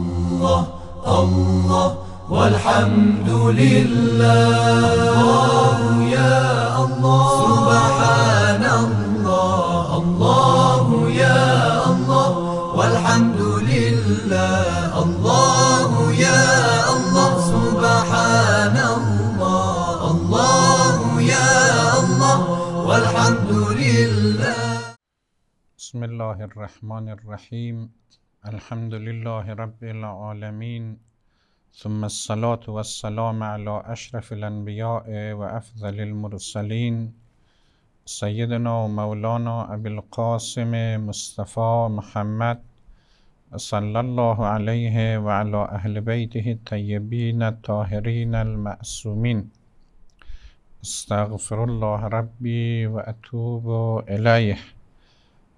الله الله والحمد لله الله يا الله سبحان الله الله يا الله والحمد لله الله يا الله سبحان الله الله يا الله والحمد لله بسم الله الرحمن الرحيم الحمد لله رب العالمين ثم الصلاة والسلام على أشرف الأنبياء وأفضل المرسلين سيدنا ومولانا أبي القاسم مصطفى محمد صلى الله عليه وعلى أهل بيته الطيبين الطاهرين المأسومين استغفر الله ربي وأتوب إليه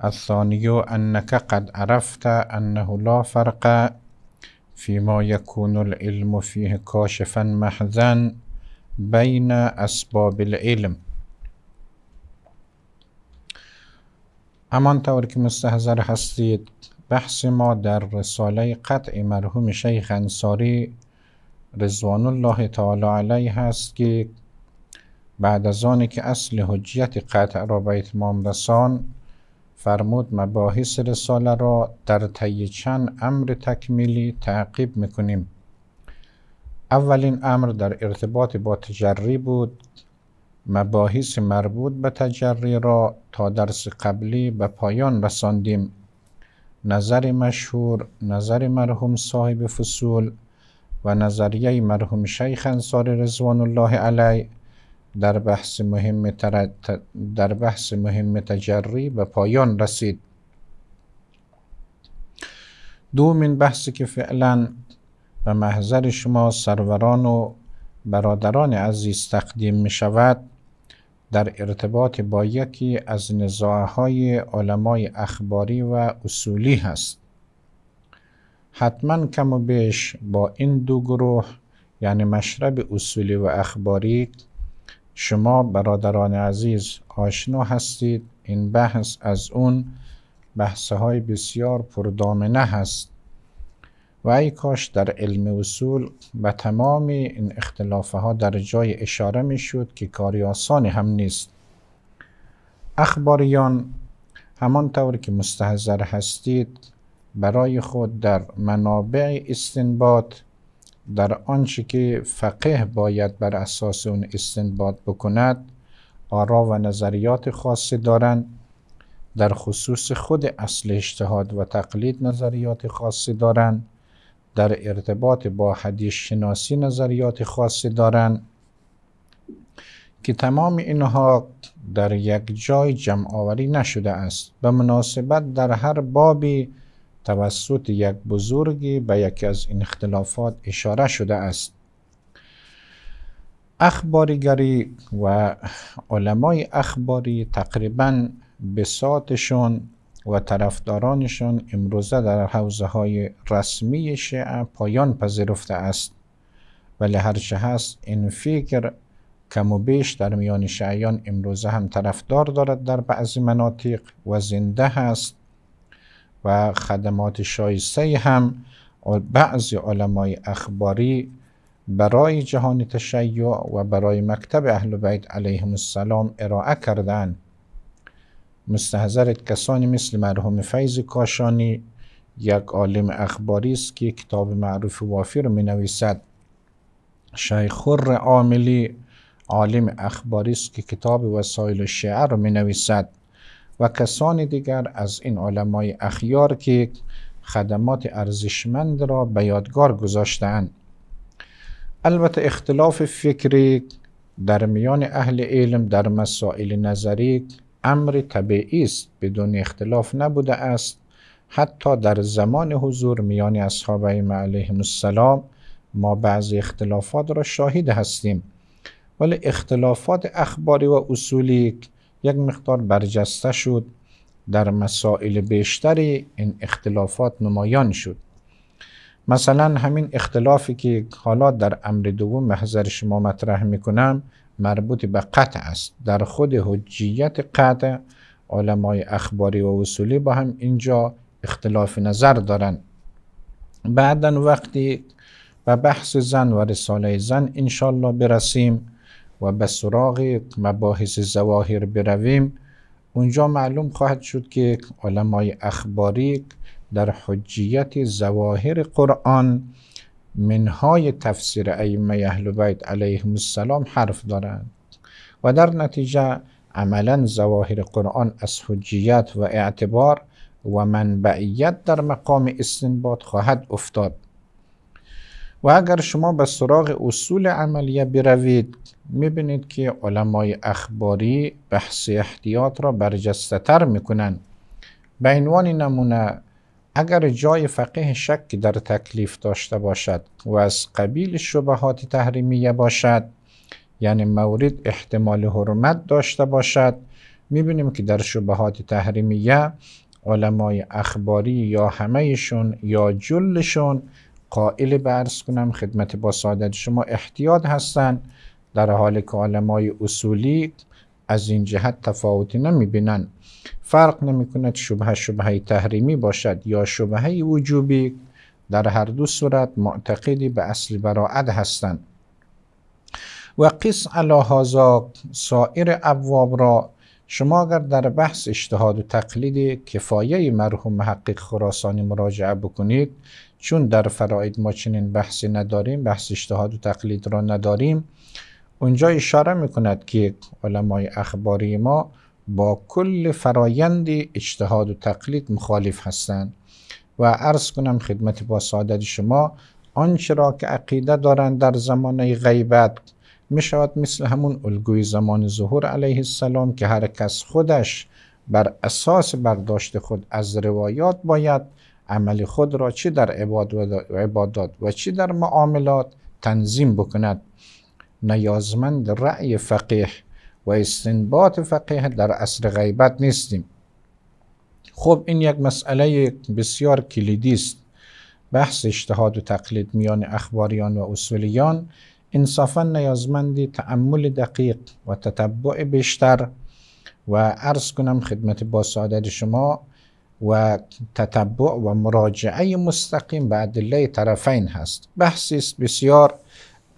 الثاني أنك قد عرفت أنه لا فرق فيما يكون العلم فيه كاشفا محذا بين اسباب العلم همان طور که مستحضر هستید بحث ما در رساله قطع مرحوم شیخ انصاری رضوان الله تعالی علیه هست که بعد از آن که اصل حجیت قطع را به اتمام رسان فرمود مباحث رساله را در طی چند امر تکمیلی تعقیب میکنیم اولین امر در ارتباط با تجری بود مباحث مربوط به تجری را تا درس قبلی به پایان رساندیم نظر مشهور، نظر مرحوم صاحب فصول و نظریه مرحوم شیخ انصار رضوان الله علیه در بحث مهم تر... در بحث مهم تجری به پایان رسید دومین بحثی که فعلا به محضر شما سروران و برادران عزیز تقدیم می شود در ارتباط با یکی از های علمای اخباری و اصولی هست حتما کم و بیش با این دو گروه یعنی مشرب اصولی و اخباری شما برادران عزیز آشنا هستید این بحث از اون بحث های بسیار پردامنه هست و ای کاش در علم اصول به تمامی این اختلافه ها در جای اشاره می شود که کاری آسانی هم نیست اخباریان همان طور که مستحضر هستید برای خود در منابع استنباط در آنچه که فقه باید بر اساس اون استنباط بکند آرا و نظریات خاصی دارند در خصوص خود اصل اجتهاد و تقلید نظریات خاصی دارند در ارتباط با حدیث شناسی نظریات خاصی دارند که تمام اینها در یک جای جمع آوری نشده است به مناسبت در هر بابی توسط یک بزرگی به یکی از این اختلافات اشاره شده است اخباریگری و علمای اخباری تقریبا بساتشون و طرفدارانشون امروزه در حوزه های رسمی شیعه پایان پذیرفته است ولی هرچه هست این فکر کم و بیش در میان شیعیان امروزه هم طرفدار دارد در بعضی مناطق و زنده هست و خدمات شایسته هم بعضی علمای اخباری برای جهان تشیع و برای مکتب اهل بیت علیهم السلام ارائه کردن مستحضرت کسانی مثل مرحوم فیض کاشانی یک عالم اخباری است که کتاب معروف وافی رو می نویسد شیخور عاملی عالم اخباری است که کتاب وسایل شعر رو می نویسد و کسان دیگر از این علمای اخیار که خدمات ارزشمند را به یادگار گذاشتند البته اختلاف فکری در میان اهل علم در مسائل نظری امر طبیعی است بدون اختلاف نبوده است حتی در زمان حضور میان اصحاب علیهم السلام ما بعضی اختلافات را شاهد هستیم ولی اختلافات اخباری و اصولی یک مقدار برجسته شد در مسائل بیشتری این اختلافات نمایان شد مثلا همین اختلافی که حالا در امر دوم محضر شما مطرح میکنم مربوط به قطع است در خود حجیت قطع علمای اخباری و وصولی با هم اینجا اختلاف نظر دارند بعدا وقتی به بحث زن و رساله زن انشالله برسیم و به سراغ مباحث زواهر برویم اونجا معلوم خواهد شد که علمای اخباری در حجیت زواهر قرآن منهای تفسیر ائمه اهل بیت علیهم السلام حرف دارند و در نتیجه عملا زواهر قرآن از حجیت و اعتبار و منبعیت در مقام استنباط خواهد افتاد و اگر شما به سراغ اصول عملیه بروید میبینید که علمای اخباری بحث احتیاط را برجسته تر میکنند. به عنوان نمونه اگر جای فقیه شک در تکلیف داشته باشد و از قبیل شبهات تحریمیه باشد یعنی مورد احتمال حرمت داشته باشد میبینیم که در شبهات تحریمیه علمای اخباری یا همهشون یا جلشون قائل برس کنم خدمت با سعادت شما احتیاط هستند در حالی که علمای اصولی از این جهت تفاوتی بینن. فرق کند شبهه شبهه تحریمی باشد یا شبهه وجوبی در هر دو صورت معتقدی به اصل براعت هستند و قیس علا سایر ابواب را شما اگر در بحث اجتهاد و تقلید کفایه مرحوم محقق خراسانی مراجعه بکنید چون در فرائد ما چنین بحثی نداریم بحث اجتهاد و تقلید را نداریم اونجا اشاره میکند که علمای اخباری ما با کل فرایند اجتهاد و تقلید مخالف هستند و عرض کنم خدمت با سعادت شما آنچه را که عقیده دارند در زمان غیبت می شود مثل همون الگوی زمان ظهور علیه السلام که هر کس خودش بر اساس برداشت خود از روایات باید عمل خود را چه در عبادات و چه در معاملات تنظیم بکند نیازمند رأی فقیه و استنباط فقیه در اصر غیبت نیستیم خب این یک مسئله بسیار کلیدی است بحث اجتهاد و تقلید میان اخباریان و اصولیان انصافا نیازمند تعمل دقیق و تتبع بیشتر و عرض کنم خدمت با سعادت شما و تتبع و مراجعه مستقیم به ادله طرفین هست بحثی است بسیار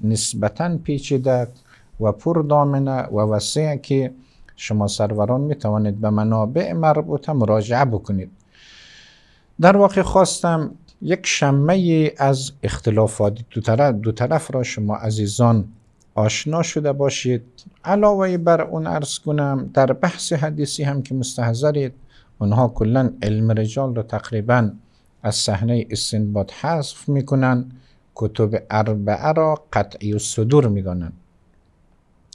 نسبتا پیچیده و پردامنه و وسیع که شما سروران می توانید به منابع مربوطه مراجعه بکنید در واقع خواستم یک شمه از اختلافات دو طرف, دو طرف را شما عزیزان آشنا شده باشید علاوه بر اون ارز کنم در بحث حدیثی هم که مستحضرید اونها کلا علم رجال رو تقریبا از صحنه استنباط حذف میکنن کتب اربعه را قطعی و صدور میگنن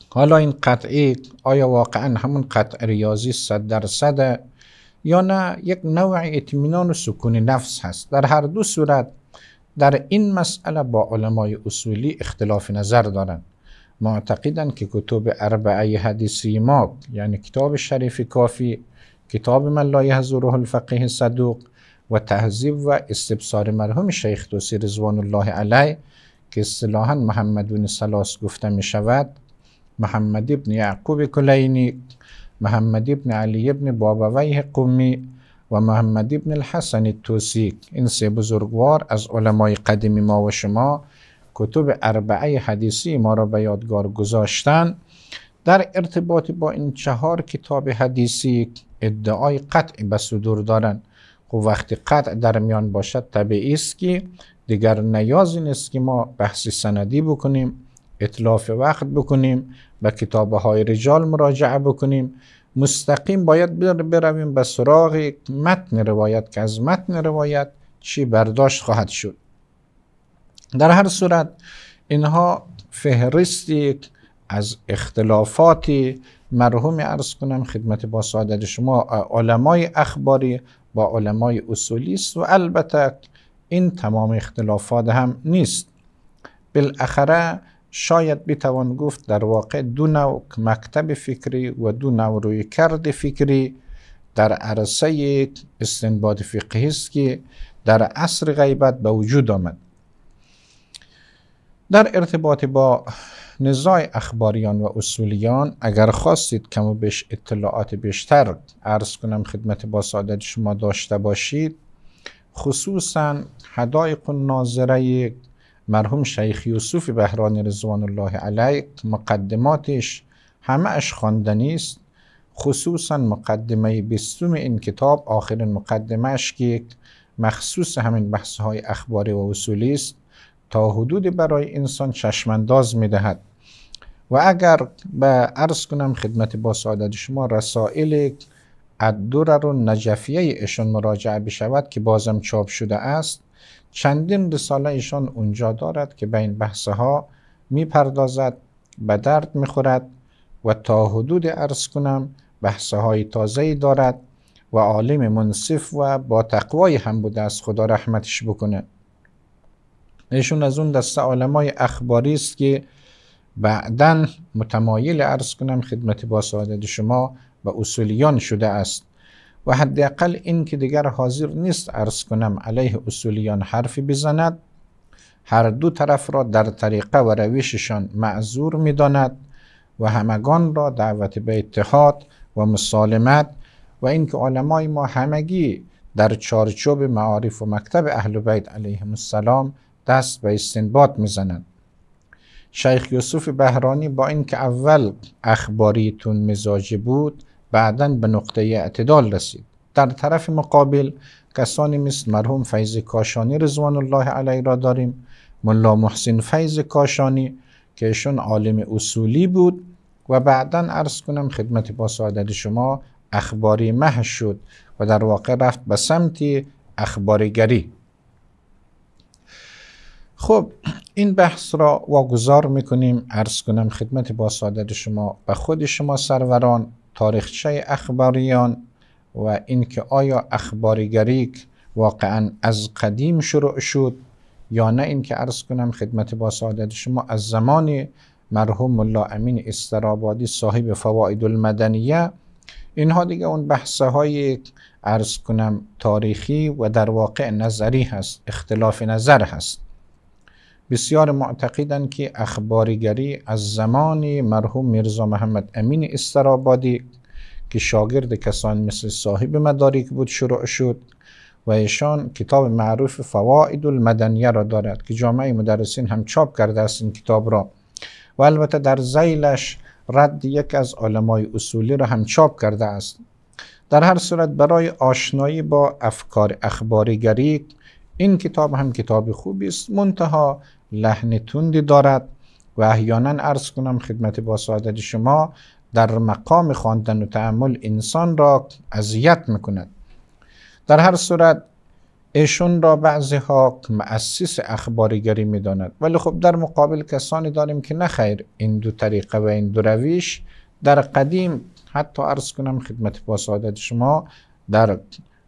حالا این قطعی آیا واقعا همون قطع ریاضی صد صده یا نه یک نوع اطمینان و سکون نفس هست در هر دو صورت در این مسئله با علمای اصولی اختلاف نظر دارند معتقدند که کتب اربعه حدیثی ما یعنی کتاب شریف کافی کتاب من روح الفقیه صدوق و تهذیب و استبصار مرحوم شیخ توسی رضوان الله علی که اصطلاحا محمدون سلاس گفته می شود محمد ابن یعقوب کلینی محمد ابن علی ابن بابویه قومی و محمد ابن الحسن توسی این سه بزرگوار از علمای قدیم ما و شما کتب اربعه حدیثی ما را به یادگار گذاشتند در ارتباط با این چهار کتاب حدیثی ادعای قطع به صدور دارن و خب وقتی قطع در میان باشد طبیعی است که دیگر نیازی نیست که ما بحث سندی بکنیم اطلاف وقت بکنیم به کتابه های رجال مراجعه بکنیم مستقیم باید برویم به سراغ متن روایت که از متن روایت چی برداشت خواهد شد در هر صورت اینها فهرستی از اختلافاتی مرحوم عرض کنم خدمت با سعادت شما علمای اخباری با علمای اصولی است و البته این تمام اختلافات هم نیست بالاخره شاید بتوان گفت در واقع دو نوع مکتب فکری و دو نوع روی کرد فکری در عرصه استنباد فقهی است که در عصر غیبت به وجود آمد در ارتباط با نزاع اخباریان و اصولیان اگر خواستید کم و بش اطلاعات بیشتر عرض کنم خدمت با سعادت شما داشته باشید خصوصا حدایق ناظره مرحوم شیخ یوسف بهرانی رضوان الله علیه مقدماتش همه اش خواندنی است خصوصا مقدمه بیستم این کتاب آخرین مقدمهش که مخصوص همین بحث های اخباری و اصولی است تا حدود برای انسان چشمانداز می دهد و اگر به عرض کنم خدمت با سعادت شما رسائل ادوره رو نجفیه ایشون مراجعه بشود که بازم چاپ شده است چندین رساله ایشان اونجا دارد که به این بحثه ها میپردازد به درد میخورد و تا حدود عرض کنم بحثه های تازه دارد و عالم منصف و با تقوای هم بوده است خدا رحمتش بکنه ایشون از اون دسته عالمای اخباری است که بعدا متمایل ارز کنم خدمت با سعادت شما و اصولیان شده است و حداقل این که دیگر حاضر نیست عرض کنم علیه اصولیان حرفی بزند هر دو طرف را در طریقه و رویششان معذور می و همگان را دعوت به اتحاد و مسالمت و اینکه علمای ما همگی در چارچوب معارف و مکتب اهل بیت علیهم السلام دست به استنباط میزنند شیخ یوسف بهرانی با اینکه اول اخباریتون مزاجی بود بعدا به نقطه اعتدال رسید در طرف مقابل کسانی مثل مرحوم فیض کاشانی رضوان الله علیه را داریم ملا محسن فیض کاشانی که ایشون عالم اصولی بود و بعدا عرض کنم خدمت با سعادت شما اخباری مه شد و در واقع رفت به سمت اخبارگری خب این بحث را واگذار میکنیم ارز کنم خدمت با سعادت شما به خود شما سروران تاریخچه اخباریان و اینکه آیا گریک واقعا از قدیم شروع شد یا نه اینکه ارز کنم خدمت با سعادت شما از زمان مرحوم ملا امین استرابادی صاحب فواید المدنیه اینها دیگه اون بحثهایی های ارز کنم تاریخی و در واقع نظری هست اختلاف نظر هست بسیار معتقدند که اخبارگری از زمان مرحوم میرزا محمد امین استرابادی که شاگرد کسان مثل صاحب مدارک بود شروع شد و ایشان کتاب معروف فواید المدنیه را دارد که جامعه مدرسین هم چاپ کرده است این کتاب را و البته در زیلش رد یک از علمای اصولی را هم چاپ کرده است در هر صورت برای آشنایی با افکار اخبارگری این کتاب هم کتاب خوبی است منتها لحن تندی دارد و احیانا ارز کنم خدمت با سعادت شما در مقام خواندن و تعمل انسان را اذیت میکند در هر صورت ایشون را بعضی ها مؤسس اخباریگری میداند ولی خب در مقابل کسانی داریم که نخیر این دو طریقه و این دو رویش در قدیم حتی ارز کنم خدمت با سعادت شما در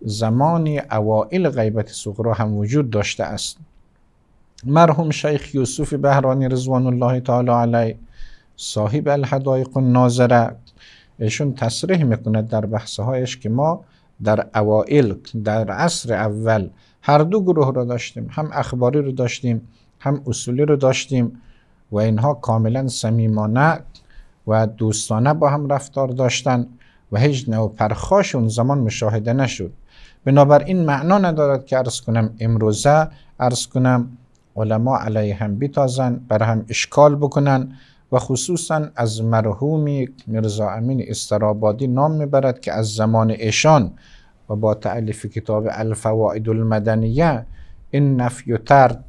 زمانی اوائل غیبت سغرا هم وجود داشته است مرحوم شیخ یوسف بهرانی رضوان الله تعالی علیه صاحب الحدایق الناظره ایشون تصریح میکند در بحثهایش هایش که ما در اوائل در عصر اول هر دو گروه رو داشتیم هم اخباری رو داشتیم هم اصولی رو داشتیم و اینها کاملا سمیمانه و دوستانه با هم رفتار داشتن و هیچ نو پرخاش اون زمان مشاهده نشد بنابراین معنا ندارد که ارز کنم امروزه ارز کنم علما علیه هم بیتازن بر هم اشکال بکنن و خصوصا از مرحومی مرزا امین استرابادی نام میبرد که از زمان ایشان و با تعلیف کتاب الفوائد المدنیه این نفی و ترد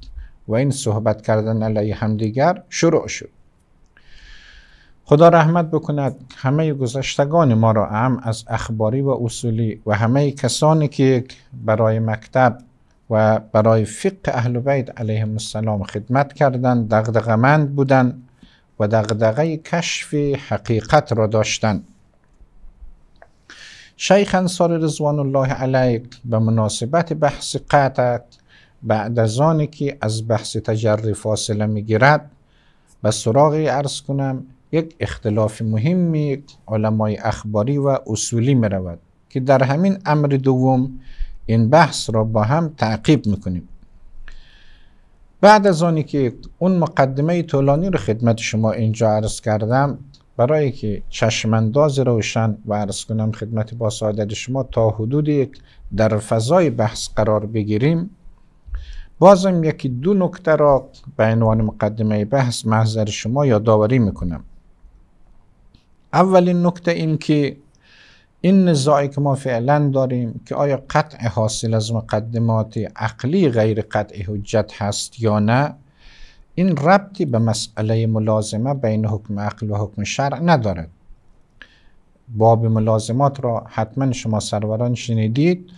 و این صحبت کردن علیه دیگر شروع شد خدا رحمت بکند همه گذشتگان ما را هم از اخباری و اصولی و همه کسانی که برای مکتب و برای فقه اهل بیت علیهم السلام خدمت کردند دغدغمند بودند و دغدغه کشف حقیقت را داشتند شیخ انصار رضوان الله علیه به مناسبت بحث قطعت بعد از آنی که از بحث تجری فاصله میگیرد به سراغی عرض کنم یک اختلاف مهمی علمای اخباری و اصولی می رود که در همین امر دوم این بحث را با هم تعقیب میکنیم بعد از آنی که اون مقدمه طولانی رو خدمت شما اینجا عرض کردم برای که چشمانداز روشن و عرض کنم خدمت با سعادت شما تا حدودی در فضای بحث قرار بگیریم بازم یکی دو نکته را به عنوان مقدمه بحث محضر شما یادآوری میکنم اولین نکته این که این نزاعی که ما فعلا داریم که آیا قطع حاصل از مقدمات عقلی غیر قطع حجت هست یا نه این ربطی به مسئله ملازمه بین حکم عقل و حکم شرع ندارد باب ملازمات را حتما شما سروران شنیدید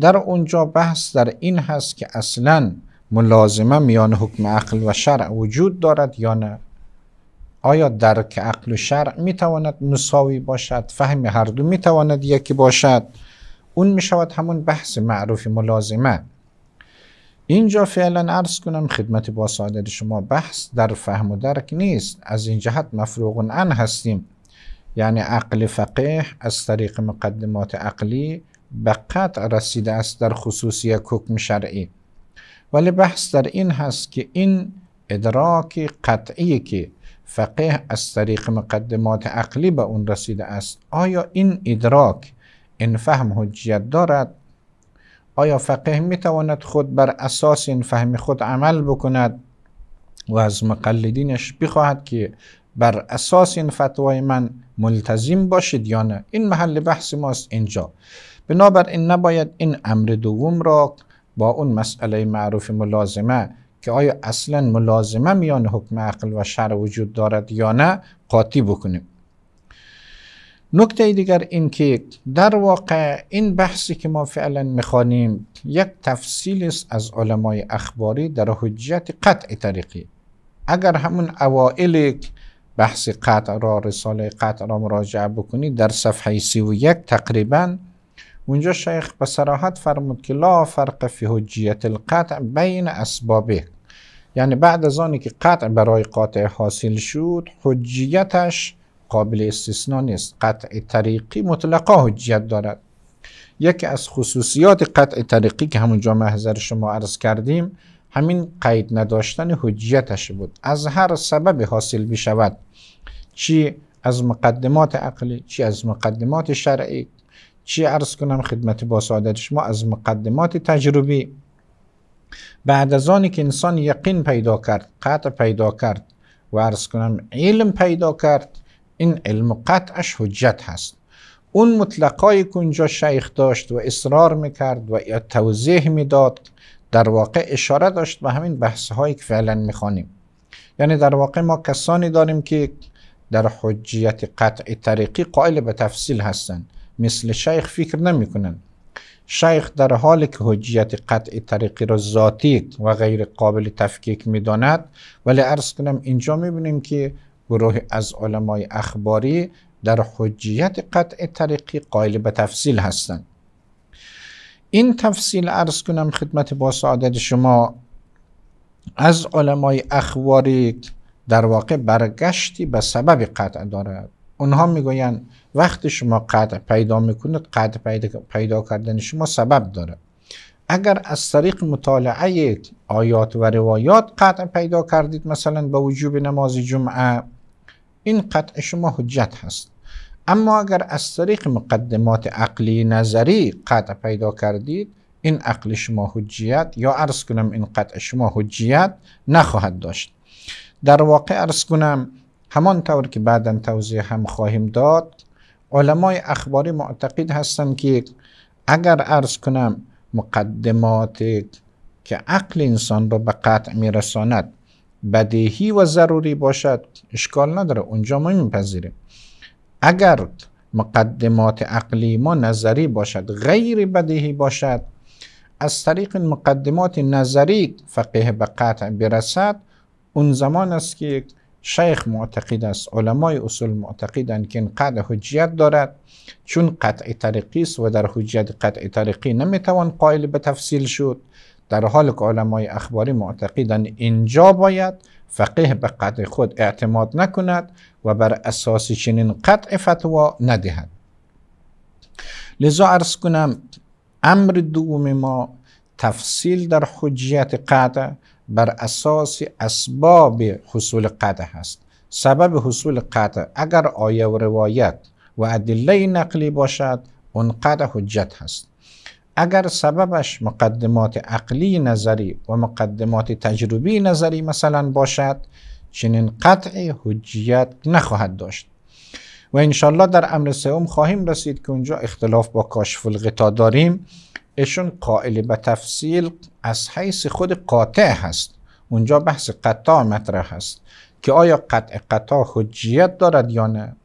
در اونجا بحث در این هست که اصلا ملازمه میان حکم عقل و شرع وجود دارد یا نه آیا درک عقل و شرع می تواند مساوی باشد فهم هر دو می تواند یکی باشد اون می شود همون بحث معروف ملازمه اینجا فعلا عرض کنم خدمت با سعادت شما بحث در فهم و درک نیست از این جهت مفروغ ان هستیم یعنی عقل فقیه از طریق مقدمات عقلی به قطع رسیده است در خصوصی حکم شرعی ولی بحث در این هست که این ادراک قطعی که فقه از طریق مقدمات عقلی به اون رسیده است آیا این ادراک این فهم حجیت دارد آیا فقه می خود بر اساس این فهم خود عمل بکند و از مقلدینش بخواهد که بر اساس این فتوای من ملتزم باشید یا نه این محل بحث ماست اینجا این نباید این امر دوم را با اون مسئله معروف ملازمه که آیا اصلا ملازمه میان حکم عقل و شر وجود دارد یا نه قاطی بکنیم نکته دیگر این که در واقع این بحثی که ما فعلا میخوانیم یک تفصیل است از علمای اخباری در حجیت قطع طریقی اگر همون اوائل بحث قطع را رساله قطع را مراجعه بکنید در صفحه سی و یک تقریبا اونجا شیخ به صراحت فرمود که لا فرق فی حجیت القطع بین اسبابه یعنی بعد از آنی که قطع برای قاطع حاصل شد حجیتش قابل استثنا نیست قطع طریقی مطلقا حجیت دارد یکی از خصوصیات قطع طریقی که همونجا محضر شما عرض کردیم همین قید نداشتن حجیتش بود از هر سبب حاصل بشود چی از مقدمات عقلی چی از مقدمات شرعی چی عرض کنم خدمت با سعادت شما از مقدمات تجربی بعد از آنی که انسان یقین پیدا کرد قطع پیدا کرد و عرض کنم علم پیدا کرد این علم قطعش حجت هست اون مطلقای که اونجا شیخ داشت و اصرار میکرد و توضیح میداد در واقع اشاره داشت به همین بحث هایی که فعلا میخوانیم یعنی در واقع ما کسانی داریم که در حجیت قطع طریقی قائل به تفصیل هستند مثل شیخ فکر کنند. شیخ در حالی که حجیت قطع طریقی را ذاتی و غیر قابل تفکیک میداند ولی عرض کنم اینجا بینیم که گروه از علمای اخباری در حجیت قطع طریقی قائل به تفصیل هستند این تفصیل عرض کنم خدمت با سعادت شما از علمای اخباری در واقع برگشتی به سبب قطع دارد اونها میگویند وقتی شما قطع پیدا میکنید قطع پیدا, کردن شما سبب داره اگر از طریق مطالعه آیات و روایات قطع پیدا کردید مثلا به وجوب نماز جمعه این قطع شما حجت هست اما اگر از طریق مقدمات عقلی نظری قطع پیدا کردید این عقل شما حجیت یا عرض کنم این قطع شما حجیت نخواهد داشت در واقع عرض کنم همان طور که بعدا توضیح هم خواهیم داد علمای اخباری معتقد هستند که اگر ارز کنم مقدمات که عقل انسان را به قطع میرساند بدیهی و ضروری باشد اشکال نداره اونجا ما میپذیریم اگر مقدمات عقلی ما نظری باشد غیر بدیهی باشد از طریق مقدمات نظری فقه به قطع برسد اون زمان است که شیخ معتقد است علمای اصول معتقدند که این قطع حجیت دارد چون قطع طریقی است و در حجیت قطع طریقی نمیتوان قائل به تفصیل شد در حال که علمای اخباری معتقدند اینجا باید فقیه به قطع خود اعتماد نکند و بر اساس چنین قطع فتوا ندهد لذا ارز کنم امر دوم ما تفصیل در حجیت قطع بر اساس اسباب حصول قطع هست سبب حصول قطع اگر آیه و روایت و ادله نقلی باشد اون قطع حجت هست اگر سببش مقدمات عقلی نظری و مقدمات تجربی نظری مثلا باشد چنین قطع حجیت نخواهد داشت و انشالله در امر سوم خواهیم رسید که اونجا اختلاف با کاشف الغطا داریم ایشون قائل به تفصیل از حیث خود قاطع هست اونجا بحث قطع مطرح هست که آیا قطع قطع حجیت دارد یا نه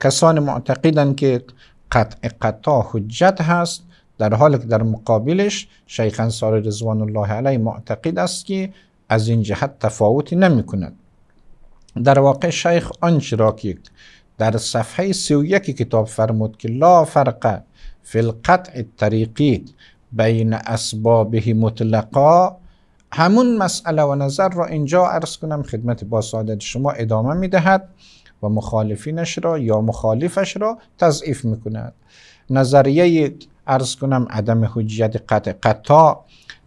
کسان معتقدند که قطع قطع حجت هست در حال که در مقابلش شیخ انصار رضوان الله علی معتقد است که از این جهت تفاوتی نمی کند در واقع شیخ آنچه را در صفحه 31 کتاب فرمود که لا فرقه فی القطع طریقی بین اسبابه مطلقا همون مسئله و نظر را اینجا عرض کنم خدمت با سعادت شما ادامه میدهد و مخالفینش را یا مخالفش را تضعیف میکند نظریه ارز کنم عدم حجیت قطع قطع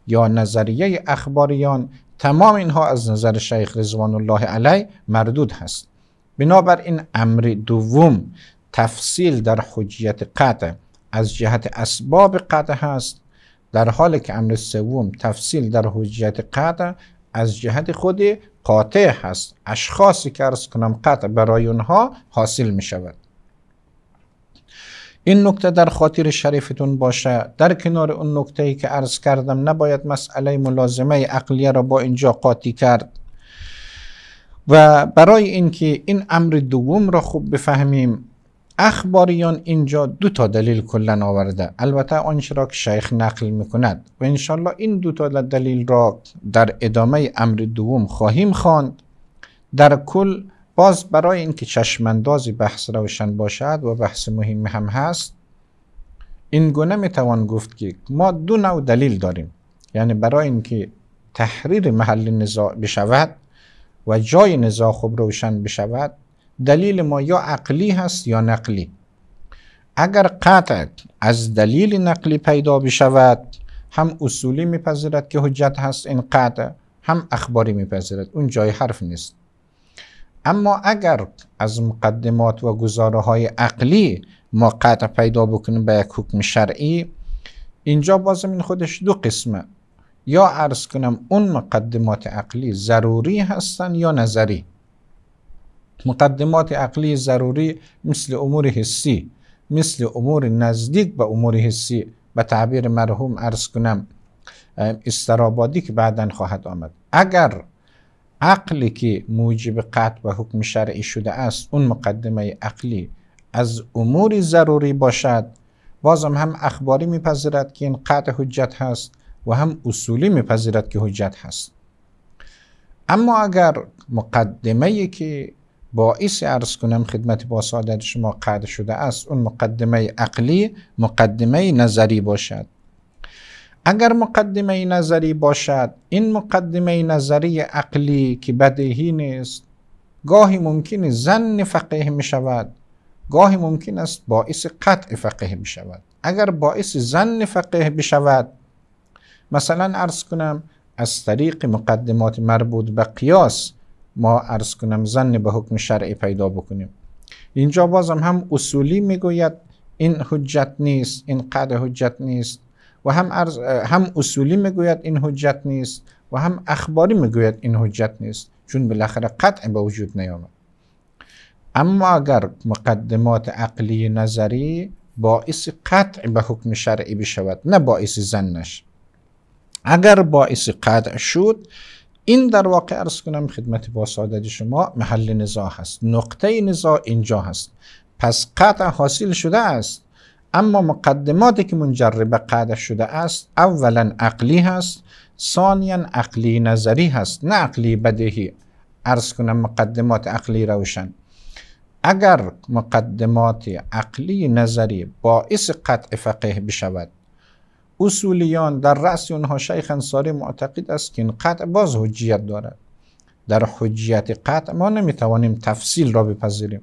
یا نظریه اخباریان تمام اینها از نظر شیخ رضوان الله علی مردود هست بنابراین امر دوم تفصیل در حجیت قطع از جهت اسباب قطع هست در حالی که امر سوم تفصیل در حجیت قطع از جهت خود قاطع هست اشخاصی که ارز کنم قطع برای اونها حاصل می شود این نکته در خاطر شریفتون باشه در کنار اون نکته ای که عرض کردم نباید مسئله ملازمه عقلیه را با اینجا قاطی کرد و برای اینکه این امر دوم را خوب بفهمیم اخباریان اینجا دو تا دلیل کلا آورده البته آنچه را که شیخ نقل میکند و انشالله این دو تا دلیل را در ادامه امر دوم خواهیم خواند در کل باز برای اینکه چشمانداز بحث روشن باشد و بحث مهمی هم هست این گونه میتوان گفت که ما دو نوع دلیل داریم یعنی برای اینکه تحریر محل نزاع بشود و جای نزاع خوب روشن بشود دلیل ما یا عقلی هست یا نقلی اگر قطع از دلیل نقلی پیدا بشود هم اصولی میپذیرد که حجت هست این قطع هم اخباری میپذیرد اون جای حرف نیست اما اگر از مقدمات و گزاره های عقلی ما قطع پیدا بکنیم به یک حکم شرعی اینجا بازم این خودش دو قسمه یا عرض کنم اون مقدمات عقلی ضروری هستن یا نظری مقدمات عقلی ضروری مثل امور حسی مثل امور نزدیک به امور حسی به تعبیر مرحوم عرض کنم استرابادی که بعدا خواهد آمد اگر عقلی که موجب قطع و حکم شرعی شده است اون مقدمه عقلی از امور ضروری باشد بازم هم اخباری میپذیرد که این قطع حجت هست و هم اصولی میپذیرد که حجت هست اما اگر مقدمه که باعث عرض کنم خدمت با سعادت شما قد شده است اون مقدمه عقلی مقدمه نظری باشد اگر مقدمه نظری باشد این مقدمه نظری عقلی که بدیهی نیست گاهی ممکن زن فقیه می شود گاهی ممکن است باعث قطع فقیه می شود اگر باعث زن فقیه بشود مثلا عرض کنم از طریق مقدمات مربوط به قیاس ما عرض کنم زن به حکم شرعی پیدا بکنیم اینجا بازم هم اصولی میگوید این حجت نیست این قد حجت نیست و هم, عرض هم اصولی میگوید این حجت نیست و هم اخباری میگوید این حجت نیست چون بالاخره قطع به وجود نیامد اما اگر مقدمات عقلی نظری باعث قطع به حکم شرعی بشود نه باعث زنش اگر باعث قطع شد این در واقع ارز کنم خدمت با سعادت شما محل نزاع هست نقطه نزاع اینجا هست پس قطع حاصل شده است اما مقدماتی که منجر به قطع شده است اولا عقلی هست ثانیا عقلی نظری هست نه عقلی بدهی ارز کنم مقدمات عقلی روشن اگر مقدمات عقلی نظری باعث قطع فقه بشود اصولیان در رأس اونها شیخ انصاری معتقد است که این قطع باز حجیت دارد در حجیت قطع ما نمیتوانیم تفصیل را بپذیریم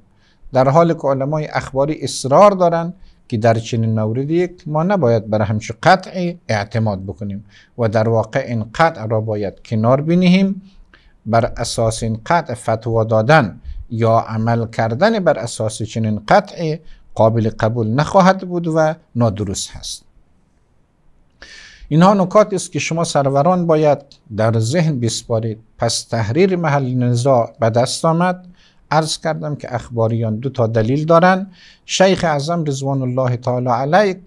در حال که علمای اخباری اصرار دارند که در چنین موردی ما نباید بر همچه قطعی اعتماد بکنیم و در واقع این قطع را باید کنار بینیم بر اساس این قطع فتوا دادن یا عمل کردن بر اساس چنین قطعی قابل قبول نخواهد بود و نادرست هست اینها نکاتی است که شما سروران باید در ذهن بسپارید پس تحریر محل نزاع به دست آمد عرض کردم که اخباریان دو تا دلیل دارند. شیخ اعظم رضوان الله تعالی علیک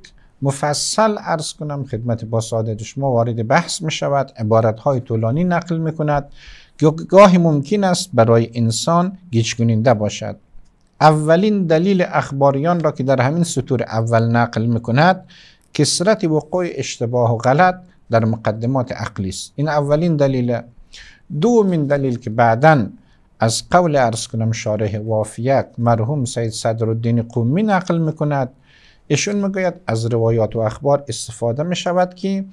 مفصل عرض کنم خدمت با سعادت شما وارد بحث می شود عبارت های طولانی نقل می کند گاهی ممکن است برای انسان گیج باشد اولین دلیل اخباریان را که در همین سطور اول نقل می کند کسرت وقوع اشتباه و غلط در مقدمات عقلی است این اولین دلیل دومین دلیل که بعدا از قول ارز کنم شارح وافیت مرحوم سید صدرالدین قومی نقل میکند ایشون میگوید از روایات و اخبار استفاده میشود که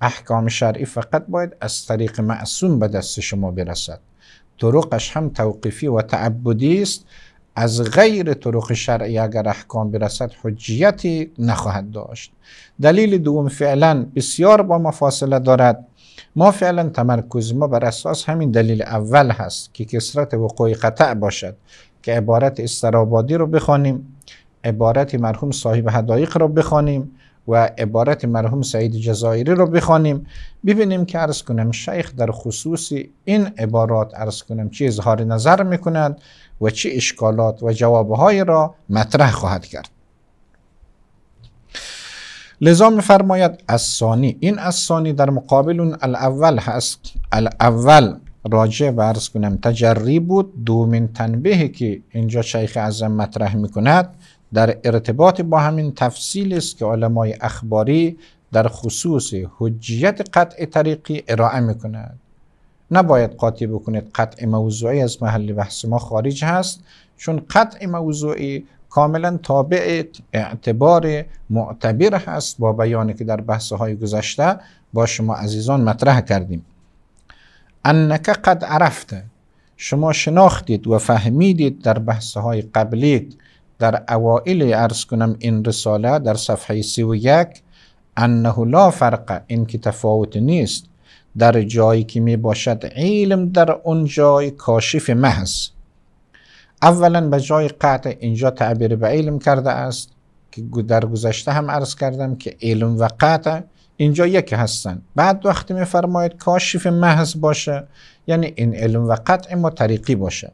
احکام شرعی فقط باید از طریق معصوم به دست شما برسد طرقش هم توقیفی و تعبدی است از غیر طرق شرعی اگر احکام برسد حجیتی نخواهد داشت دلیل دوم فعلا بسیار با ما فاصله دارد ما فعلا تمرکز ما بر اساس همین دلیل اول هست که کسرت وقوع قطع باشد که عبارت استرابادی رو بخوانیم عبارت مرحوم صاحب هدایق رو بخوانیم و عبارت مرحوم سعید جزائری رو بخوانیم ببینیم که عرض کنم شیخ در خصوص این عبارات عرض کنم چه اظهار نظر میکند و چه اشکالات و جوابهای را مطرح خواهد کرد لذا میفرماید ثانی این ثانی در مقابل اون الاول هست الاول راجع و عرض کنم تجری بود دومین تنبیه که اینجا شیخ اعظم مطرح کند در ارتباط با همین تفصیل است که علمای اخباری در خصوص حجیت قطع طریقی ارائه کند نباید قاطی بکنید قطع موضوعی از محل بحث ما خارج هست چون قطع موضوعی کاملا تابع اعتبار معتبر هست با بیانی که در بحث های گذشته با شما عزیزان مطرح کردیم انک قد عرفت شما شناختید و فهمیدید در بحث های قبلی در اوائل ارز کنم این رساله در صفحه سی و یک انه لا فرقه این که تفاوت نیست در جایی که می باشد علم در اون جای کاشف محض اولا به جای قطع اینجا تعبیر به علم کرده است که در گذشته هم عرض کردم که علم و قطع اینجا یکی هستند بعد وقتی میفرماید کاشف محض باشه یعنی این علم و قطع ما طریقی باشه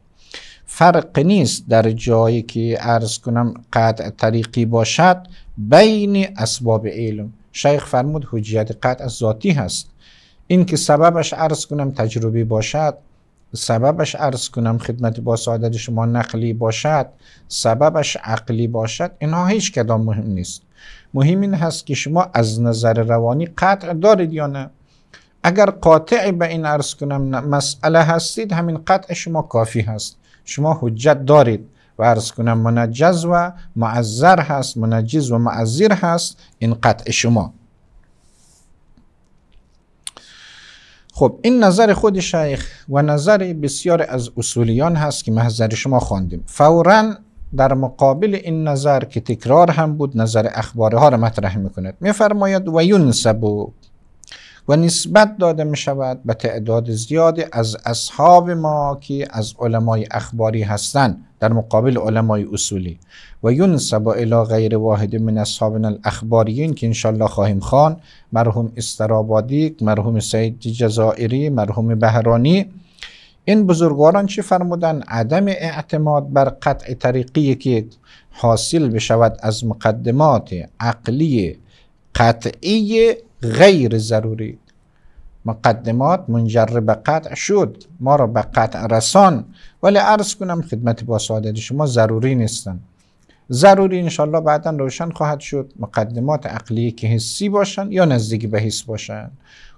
فرق نیست در جایی که عرض کنم قطع طریقی باشد بین اسباب علم شیخ فرمود حجیت قطع ذاتی هست این که سببش عرض کنم تجربی باشد سببش عرض کنم خدمت با سعادت شما نقلی باشد سببش عقلی باشد اینها هیچ کدام مهم نیست مهم این هست که شما از نظر روانی قطع دارید یا نه اگر قاطع به این عرض کنم مسئله هستید همین قطع شما کافی هست شما حجت دارید و عرض کنم منجز و معذر هست منجز و معذیر هست این قطع شما خب این نظر خود شیخ و نظر بسیار از اصولیان هست که محضر شما خواندیم فورا در مقابل این نظر که تکرار هم بود نظر اخباره ها را مطرح میکند میفرماید و یونسبو و نسبت داده می شود به تعداد زیادی از اصحاب ما که از علمای اخباری هستند در مقابل علمای اصولی و ینسب الی غیر واحد من اصحابنا الاخباریین که انشالله خواهیم خوان مرحوم استرابادی مرحوم سید جزائری مرحوم بهرانی این بزرگواران چی فرمودن عدم اعتماد بر قطع طریقی که حاصل بشود از مقدمات عقلی قطعی غیر ضروری مقدمات منجر به قطع شد ما را به قطع رسان ولی عرض کنم خدمت با سعادت شما ضروری نیستن ضروری انشالله بعدا روشن خواهد شد مقدمات عقلی که حسی باشن یا نزدیک به حس باشن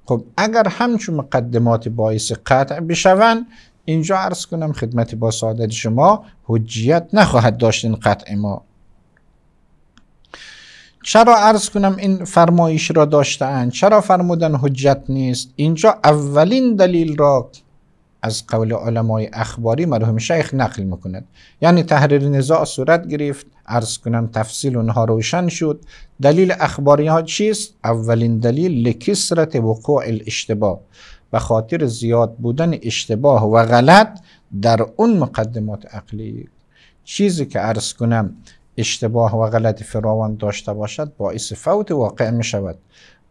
خب اگر همچون مقدمات باعث قطع بشوند اینجا عرض کنم خدمت با سعادت شما حجیت نخواهد داشت این قطع ما چرا عرض کنم این فرمایش را داشتهاند چرا فرمودن حجت نیست اینجا اولین دلیل را از قول علمای اخباری مرحوم شیخ نقل میکند یعنی تحریر نزاع صورت گرفت عرض کنم تفصیل اونها روشن شد دلیل اخباری ها چیست؟ اولین دلیل لکسرت وقوع الاشتباه و خاطر زیاد بودن اشتباه و غلط در اون مقدمات عقلی چیزی که عرض کنم اشتباه و غلط فراوان داشته باشد باعث فوت واقع می شود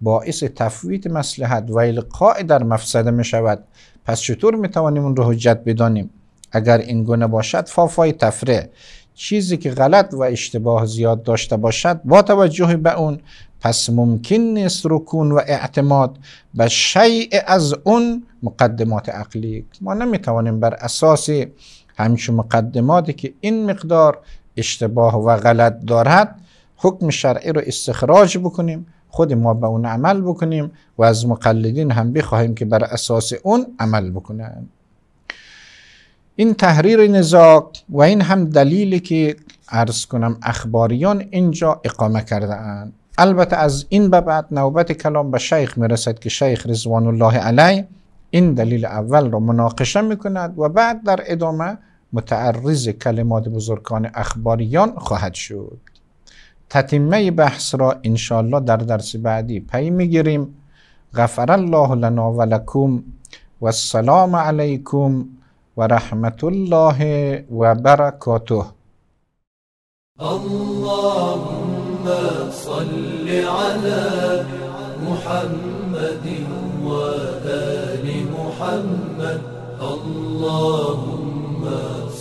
باعث تفویت مسلحت و القاع در مفسده می شود پس چطور می توانیم اون رو حجت بدانیم اگر این گونه باشد فافای تفره چیزی که غلط و اشتباه زیاد داشته باشد با توجه به اون پس ممکن نیست رکون و اعتماد به شیء از اون مقدمات عقلی ما نمی توانیم بر اساس همچون مقدماتی که این مقدار اشتباه و غلط دارد حکم شرعی رو استخراج بکنیم خود ما به اون عمل بکنیم و از مقلدین هم بخواهیم که بر اساس اون عمل بکنند این تحریر نزاق و این هم دلیلی که عرض کنم اخباریان اینجا اقامه کرده البته از این به بعد نوبت کلام به شیخ میرسد که شیخ رضوان الله علی این دلیل اول را مناقشه میکند و بعد در ادامه متعرض کلمات بزرگان اخباریان خواهد شد تتمه بحث را انشالله در درس بعدی پی میگیریم غفر الله لنا و لکم و السلام علیکم و رحمت الله و برکاته اللهم صل علی محمد آل محمد اللهم